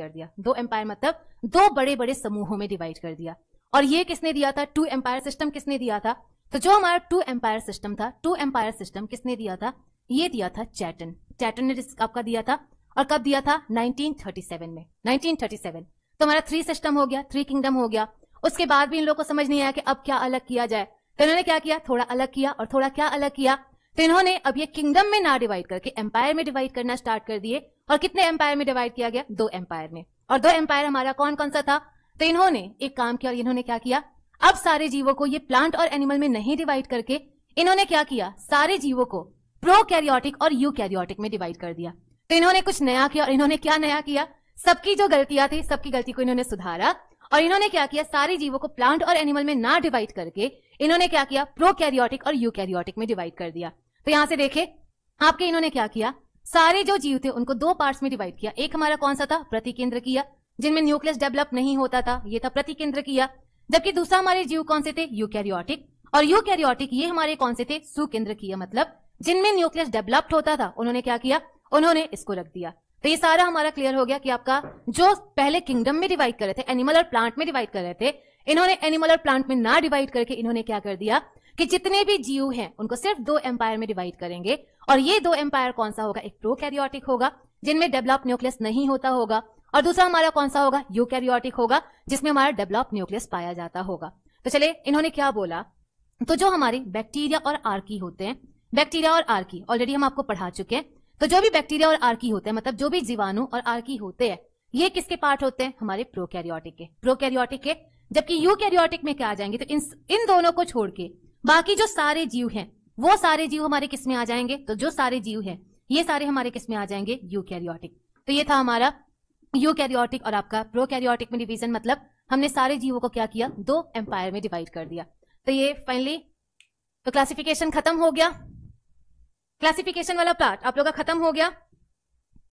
कर दिया दो एम्पायर मतलब दो बड़े बड़े समूहों में डिवाइड कर दिया और ये किसने दिया था टू एम्पायर सिस्टम किसने दिया था तो जो हमारा टू एम्पायर सिस्टम था टू एम्पायर सिस्टम किसने दिया था ये दिया था चैटन चैटन ने आपका दिया था और कब दिया था 1937 में 1937 तो हमारा थ्री सिस्टम हो गया थ्री किंगडम हो गया उसके बाद भी इन लोगों को समझ नहीं आया कि अब क्या अलग किया जाए तो इन्होंने क्या किया थोड़ा अलग किया और थोड़ा क्या अलग किया तो इन्होंने अब ये किंगडम में ना डिवाइड करके एम्पायर में डिवाइड करना स्टार्ट कर दिए और कितने एम्पायर में डिवाइड किया गया दो एम्पायर में और दो एम्पायर हमारा कौन कौन सा था तो इन्होंने एक काम किया और इन्होंने क्या किया अब सारे जीवों को ये प्लांट और एनिमल में नहीं डिवाइड करके इन्होंने क्या किया सारे जीवों को प्रो कैरियोटिक और यू कैरियोटिक में डिवाइड कर दिया तो इन्होंने कुछ नया किया और इन्होंने क्या नया किया सबकी जो गलतियां थी सबकी गलती को इन्होंने सुधारा और इन्होंने क्या किया सारे जीवों को प्लांट और एनिमल में ना डिवाइड करके इन्होंने क्या किया प्रो कैरियोटिक और यू कैरियोटिक में डिवाइड कर दिया तो यहां से देखे आपके इन्होंने क्या किया सारे जो जीव थे उनको दो पार्ट्स में डिवाइड किया एक हमारा कौन सा था प्रतिकेंद्र किया जिनमें न्यूक्लियस डेवलप नहीं होता था ये था प्रतिकेंद्र किया जबकि दूसरा हमारे जीव कौन से थे यूकैरियोटिक और यूकैरियोटिक ये हमारे कौन से थे सुकेंद्र किया मतलब जिनमें न्यूक्लियस डेवलप्ड होता था उन्होंने क्या किया उन्होंने इसको रख दिया तो ये सारा हमारा क्लियर हो गया कि आपका जो पहले किंगडम में डिवाइड कर रहे थे एनिमल और प्लांट में डिवाइड कर रहे थे इन्होंने एनिमल और प्लांट में ना डिवाइड करके इन्होंने क्या कर दिया कि जितने भी जीव हैं उनको सिर्फ दो एम्पायर में डिवाइड करेंगे और ये दो एम्पायर कौन सा होगा एक कैरियोटिक होगा जिनमें डेवलप न्यूक्लियस नहीं होता होगा और दूसरा हमारा कौन सा होगा कैरियोटिक होगा जिसमें हमारा डेवलप न्यूक्लियस पाया जाता होगा तो चले इन्होंने क्या बोला तो जो हमारे बैक्टीरिया और आर्की होते हैं बैक्टीरिया और आर्की ऑलरेडी हम आपको पढ़ा चुके हैं तो जो भी बैक्टीरिया और आर्की होते हैं मतलब जो भी जीवाणु और आर्की होते हैं ये किसके पार्ट होते हैं हमारे प्रोकैरियोटिक के प्रोकैरियोटिक के जबकि यूकैरियोटिक में क्या आ जाएंगे तो इन इन दोनों को छोड़ के बाकी जो सारे जीव हैं वो सारे जीव हमारे किस में आ जाएंगे तो जो सारे जीव हैं ये सारे हमारे किस में आ जाएंगे यूकैरियोटिक तो ये था हमारा यूकैरियोटिक और आपका प्रोकैरियोटिक में डिवीजन मतलब हमने सारे जीवों को क्या किया दो एम्पायर में डिवाइड कर दिया तो ये फाइनली तो क्लासिफिकेशन खत्म हो गया क्लासिफिकेशन वाला पार्ट आप लोग का खत्म हो गया